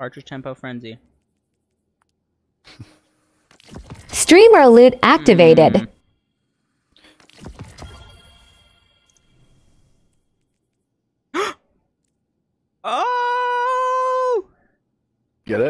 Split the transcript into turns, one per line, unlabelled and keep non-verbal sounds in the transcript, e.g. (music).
Archer Tempo Frenzy.
Streamer loot activated.
Mm. (gasps) Get it?